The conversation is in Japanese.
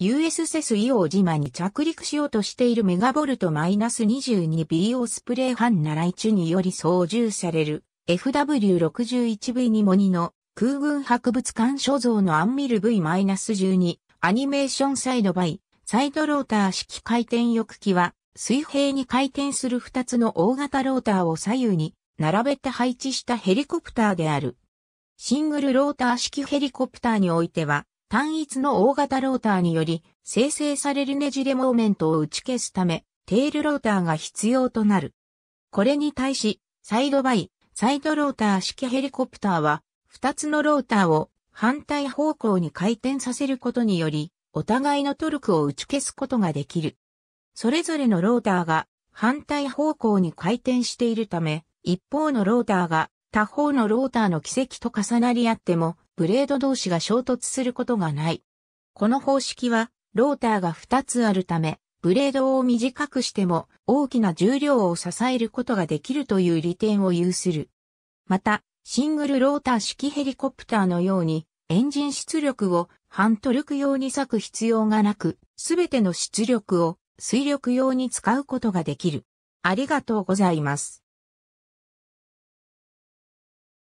US s 伊硫島に着陸しようとしているメガボルト -22B オスプレイ半イチュにより操縦される FW61V にモニの空軍博物館所蔵のアンミル V-12 アニメーションサイドバイサイドローター式回転翼機は水平に回転する2つの大型ローターを左右に並べて配置したヘリコプターである。シングルローター式ヘリコプターにおいては、単一の大型ローターにより生成されるねじれモーメントを打ち消すため、テールローターが必要となる。これに対し、サイドバイ、サイドローター式ヘリコプターは、2つのローターを反対方向に回転させることにより、お互いのトルクを打ち消すことができる。それぞれのローターが反対方向に回転しているため、一方のローターが他方のローターの軌跡と重なり合っても、ブレード同士が衝突することがない。この方式は、ローターが2つあるため、ブレードを短くしても大きな重量を支えることができるという利点を有する。また、シングルローター式ヘリコプターのように、エンジン出力を半トルク用に割く必要がなく、すべての出力を水力用に使うことができる。ありがとうございます。